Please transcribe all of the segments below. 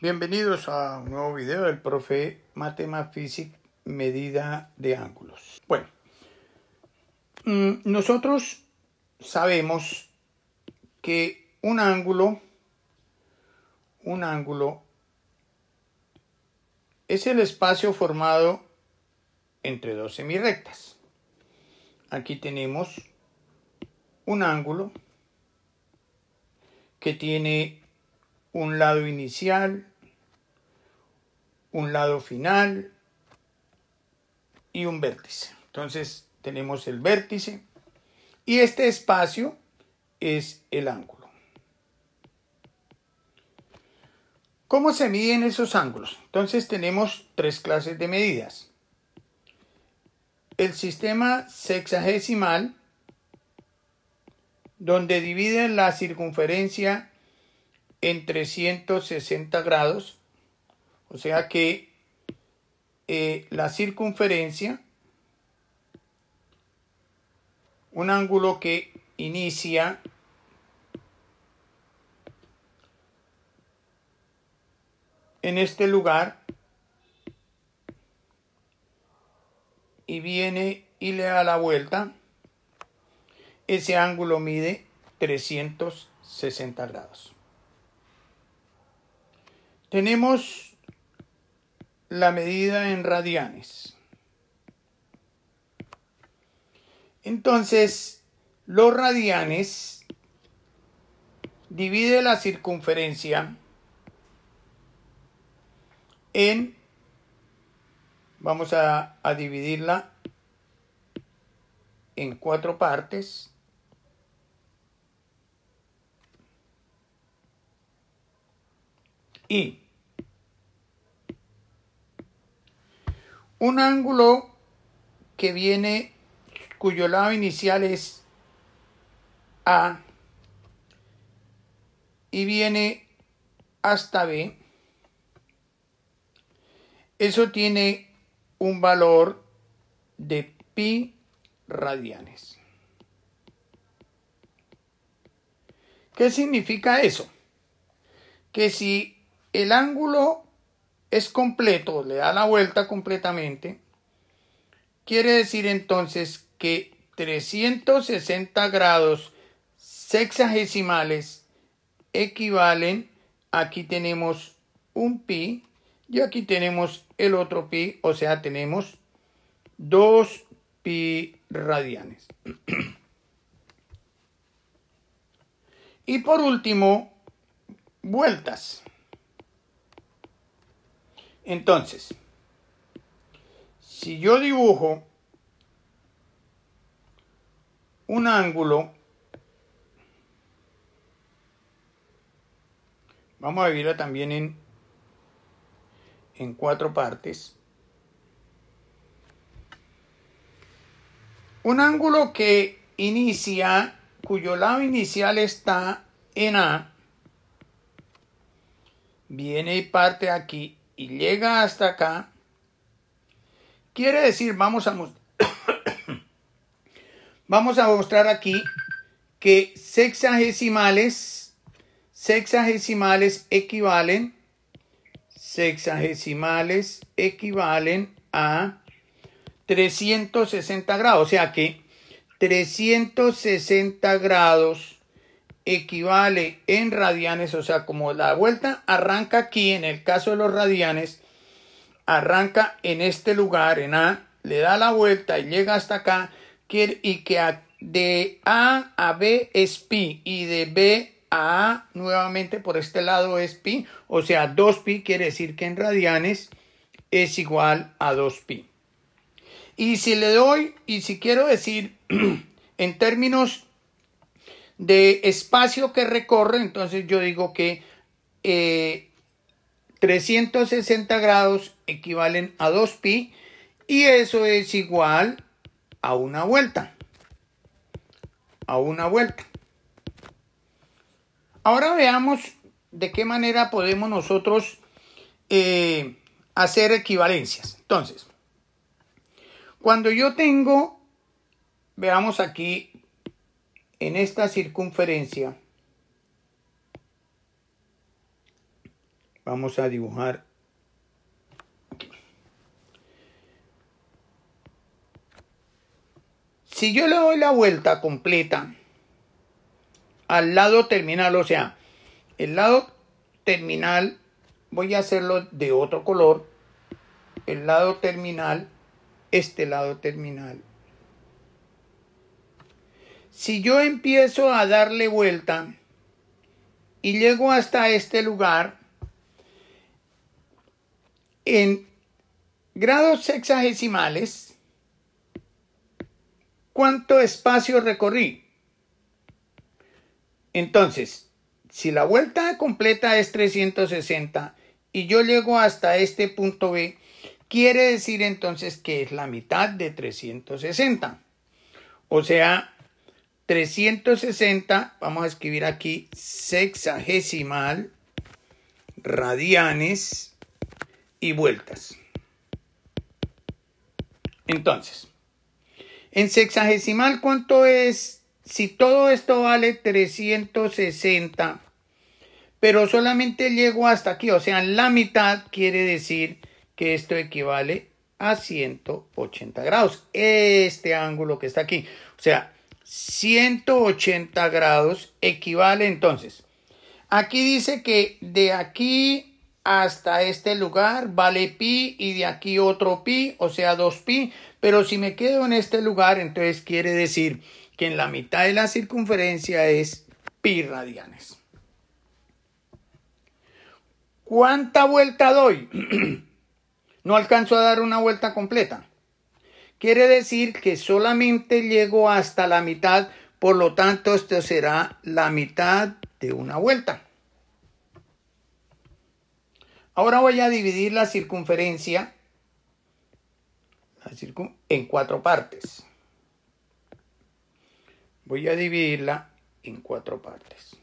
Bienvenidos a un nuevo video del profe Matemaphysics medida de ángulos. Bueno, mm, nosotros sabemos que un ángulo, un ángulo es el espacio formado entre dos semirectas. Aquí tenemos un ángulo que tiene un lado inicial, un lado final y un vértice. Entonces tenemos el vértice y este espacio es el ángulo. ¿Cómo se miden esos ángulos? Entonces tenemos tres clases de medidas. El sistema sexagesimal, donde dividen la circunferencia en 360 grados, o sea que eh, la circunferencia, un ángulo que inicia en este lugar y viene y le da la vuelta, ese ángulo mide 360 grados. Tenemos la medida en radianes. Entonces, los radianes divide la circunferencia en, vamos a, a dividirla en cuatro partes, y Un ángulo que viene cuyo lado inicial es A y viene hasta B. Eso tiene un valor de pi radianes. ¿Qué significa eso? Que si el ángulo es completo, le da la vuelta completamente, quiere decir entonces que 360 grados sexagesimales equivalen, aquí tenemos un pi y aquí tenemos el otro pi, o sea, tenemos dos pi radianes. y por último, vueltas. Entonces, si yo dibujo un ángulo, vamos a dividirlo también en, en cuatro partes. Un ángulo que inicia, cuyo lado inicial está en A, viene y parte aquí y llega hasta acá, quiere decir, vamos a, vamos a mostrar aquí que sexagesimales, sexagesimales equivalen, sexagesimales equivalen a 360 grados, o sea que 360 grados equivale en radianes, o sea, como la vuelta arranca aquí, en el caso de los radianes, arranca en este lugar, en A, le da la vuelta y llega hasta acá, y que de A a B es pi y de B a A nuevamente por este lado es pi, o sea, 2pi quiere decir que en radianes es igual a 2pi. Y si le doy, y si quiero decir en términos de espacio que recorre, entonces yo digo que 360 eh, grados equivalen a 2pi y eso es igual a una vuelta. A una vuelta. Ahora veamos de qué manera podemos nosotros eh, hacer equivalencias. Entonces, cuando yo tengo, veamos aquí en esta circunferencia vamos a dibujar si yo le doy la vuelta completa al lado terminal o sea el lado terminal voy a hacerlo de otro color el lado terminal este lado terminal si yo empiezo a darle vuelta y llego hasta este lugar, en grados sexagesimales, ¿cuánto espacio recorrí? Entonces, si la vuelta completa es 360 y yo llego hasta este punto B, quiere decir entonces que es la mitad de 360. O sea, 360, vamos a escribir aquí sexagesimal, radianes y vueltas. Entonces, en sexagesimal, ¿cuánto es? Si todo esto vale 360, pero solamente llego hasta aquí, o sea, la mitad quiere decir que esto equivale a 180 grados. Este ángulo que está aquí. O sea, 180 grados equivale entonces. Aquí dice que de aquí hasta este lugar vale pi y de aquí otro pi, o sea 2pi, pero si me quedo en este lugar, entonces quiere decir que en la mitad de la circunferencia es pi radianes. ¿Cuánta vuelta doy? no alcanzo a dar una vuelta completa. Quiere decir que solamente llego hasta la mitad, por lo tanto esto será la mitad de una vuelta. Ahora voy a dividir la circunferencia en cuatro partes. Voy a dividirla en cuatro partes.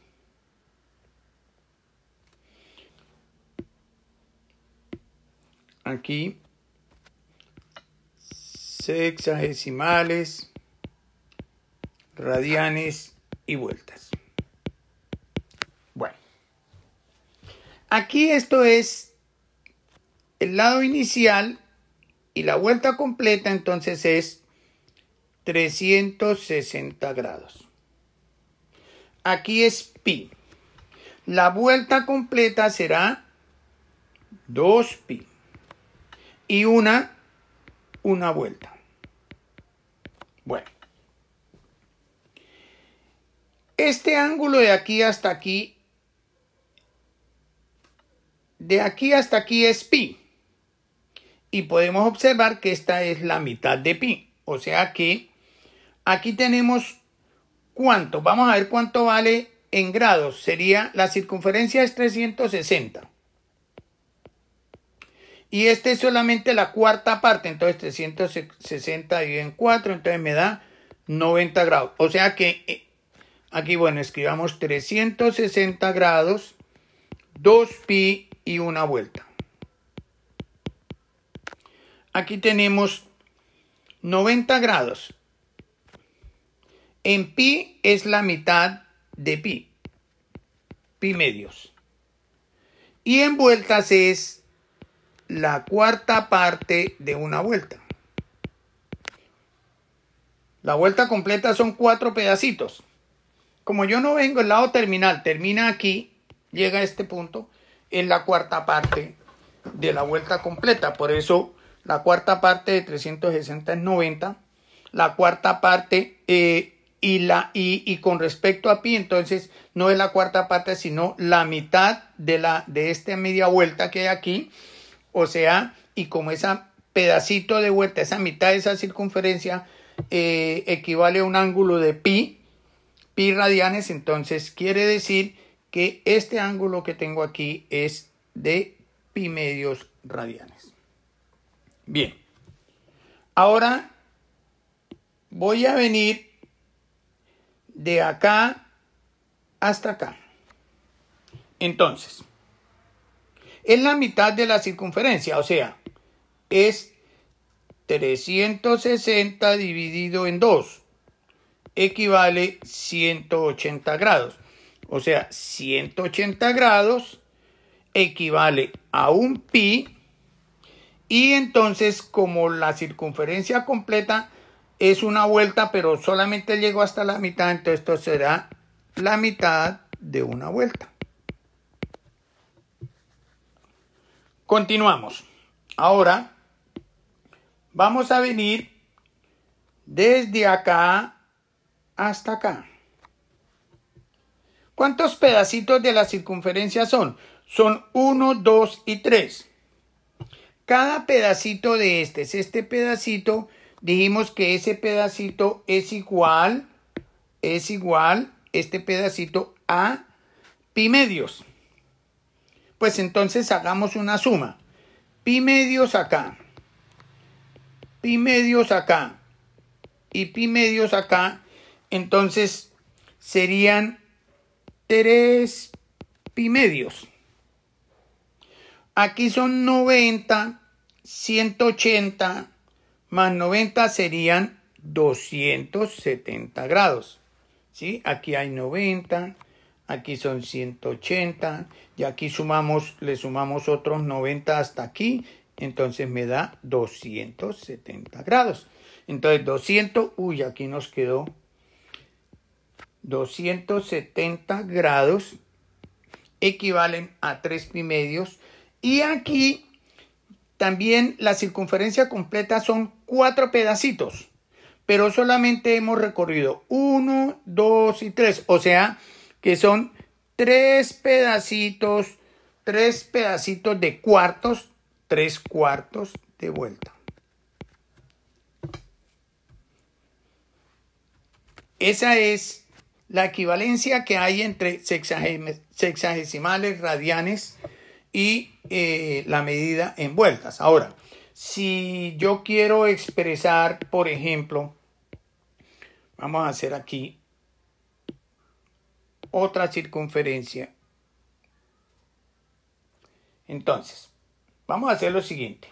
Aquí sexagesimales, radianes y vueltas. Bueno, aquí esto es el lado inicial y la vuelta completa entonces es 360 grados. Aquí es pi. La vuelta completa será 2pi y una, una vuelta. Bueno. Este ángulo de aquí hasta aquí, de aquí hasta aquí es pi. Y podemos observar que esta es la mitad de pi. O sea que aquí tenemos cuánto. Vamos a ver cuánto vale en grados. Sería la circunferencia es 360. Y este es solamente la cuarta parte. Entonces 360 dividido en 4. Entonces me da 90 grados. O sea que eh, aquí, bueno, escribamos 360 grados, 2pi y una vuelta. Aquí tenemos 90 grados. En pi es la mitad de pi. Pi medios. Y en vueltas es la cuarta parte de una vuelta. La vuelta completa son cuatro pedacitos. Como yo no vengo, el lado terminal termina aquí, llega a este punto, es la cuarta parte de la vuelta completa. Por eso la cuarta parte de 360 es 90. La cuarta parte eh, y, la, y, y, con respecto a pi, entonces no es la cuarta parte, sino la mitad de, la, de esta media vuelta que hay aquí o sea, y como esa pedacito de vuelta, esa mitad de esa circunferencia eh, equivale a un ángulo de pi, pi radianes, entonces quiere decir que este ángulo que tengo aquí es de pi medios radianes. Bien, ahora voy a venir de acá hasta acá. Entonces, es la mitad de la circunferencia, o sea, es 360 dividido en 2, equivale 180 grados. O sea, 180 grados equivale a un pi. Y entonces, como la circunferencia completa es una vuelta, pero solamente llego hasta la mitad, entonces esto será la mitad de una vuelta. Continuamos. Ahora vamos a venir desde acá hasta acá. ¿Cuántos pedacitos de la circunferencia son? Son 1, 2 y 3. Cada pedacito de este es este pedacito. Dijimos que ese pedacito es igual, es igual, este pedacito a pi medios. Pues entonces hagamos una suma. Pi medios acá. Pi medios acá. Y pi medios acá. Entonces serían 3 pi medios. Aquí son 90, 180 más 90 serían 270 grados. ¿sí? Aquí hay 90, aquí son 180 y aquí sumamos, le sumamos otros 90 hasta aquí, entonces me da 270 grados. Entonces 200, uy, aquí nos quedó 270 grados equivalen a 3 pi medios y aquí también la circunferencia completa son 4 pedacitos, pero solamente hemos recorrido 1, 2 y 3, o sea, que son tres pedacitos, tres pedacitos de cuartos, tres cuartos de vuelta. Esa es la equivalencia que hay entre sexagesimales, radianes y eh, la medida en vueltas. Ahora, si yo quiero expresar, por ejemplo, vamos a hacer aquí otra circunferencia. Entonces, vamos a hacer lo siguiente.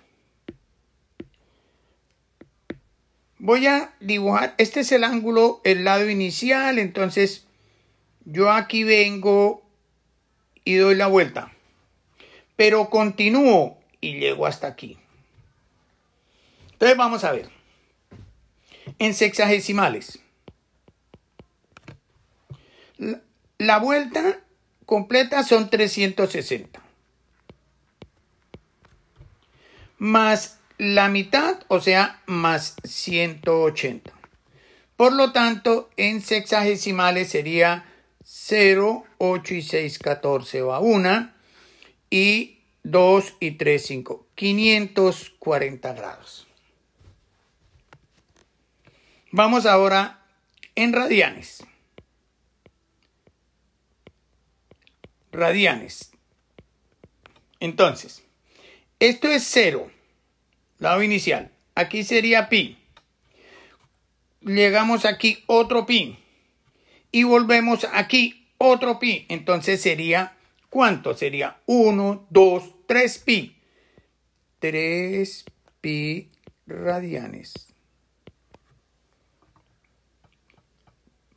Voy a dibujar, este es el ángulo, el lado inicial, entonces yo aquí vengo y doy la vuelta. Pero continúo y llego hasta aquí. Entonces vamos a ver. En sexagesimales. La vuelta completa son 360. Más la mitad, o sea, más 180. Por lo tanto, en sexagesimales sería 0, 8 y 6, 14 va 1. Y 2 y 3, 5. 540 grados. Vamos ahora en radianes. radianes. Entonces, esto es cero lado inicial. Aquí sería pi. Llegamos aquí otro pi. Y volvemos aquí otro pi. Entonces sería, ¿cuánto? Sería 1, 2, 3 pi. 3 pi radianes.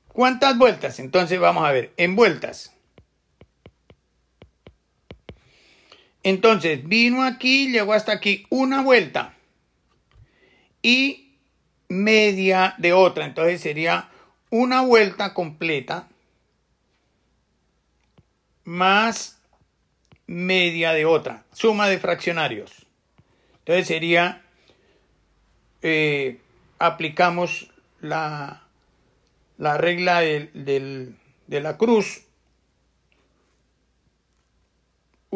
¿Cuántas vueltas? Entonces vamos a ver, en vueltas. Entonces, vino aquí, llegó hasta aquí una vuelta y media de otra. Entonces sería una vuelta completa más media de otra. Suma de fraccionarios. Entonces sería, eh, aplicamos la, regla de la cruz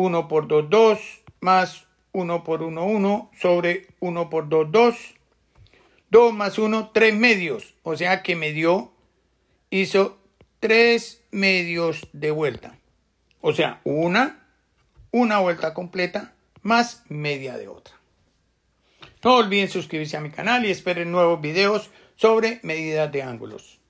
1 por 2, 2, más 1 por 1, 1, sobre 1 por 2, 2, 2 más 1, 3 medios, o sea que me dio, hizo 3 medios de vuelta, o sea, una, una vuelta completa, más media de otra. No olviden suscribirse a mi canal y esperen nuevos videos sobre medidas de ángulos.